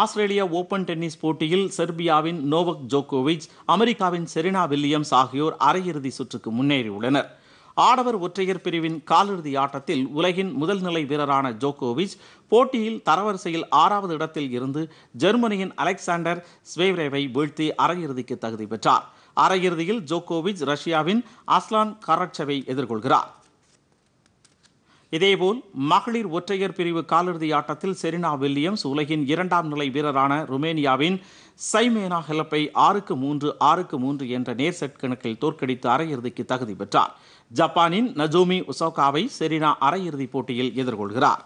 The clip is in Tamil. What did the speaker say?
ஆஸ்திரேலிய ஓபன் டென்னிஸ் போட்டியில் செர்பியாவின் நோவக் ஜோகோவிச் அமெரிக்காவின் செரினா வில்லியம்ஸ் ஆகியோர் அரையிறுதி சுற்றுக்கு முன்னேறியுள்ளனர் ஆடவர் ஒற்றையர் பிரிவின் காலிறுதி ஆட்டத்தில் உலகின் முதல் நிலை வீரரான ஜோகோவிச் போட்டியில் தரவரிசையில் ஆறாவது இடத்தில் இருந்து ஜெர்மனியின் அலெக்சாண்டர் ஸ்வேவ்ரேவை வீழ்த்தி அரையிறுதிக்கு தகுதி பெற்றார் அரையிறுதியில் ஜோகோவிச் ரஷ்யாவின் அஸ்லான் கரட்சவை எதிர்கொள்கிறார் இதேபோல் மகளிர் ஒற்றையர் பிரிவு காலிறுதி ஆட்டத்தில் செரினா வில்லியம்ஸ் உலகின் இரண்டாம் நிலை வீரரான ருமேனியாவின் சைமேனா ஹெலப்பை ஆறுக்கு மூன்று ஆறுக்கு மூன்று என்ற நேர் செட் கணக்கில் தோற்கடித்து அரையிறுதிக்கு தகுதி பெற்றார் ஜப்பானின் நஜோமி உசோகாவை செரினா அரையிறுதிப் போட்டியில் எதிர்கொள்கிறார்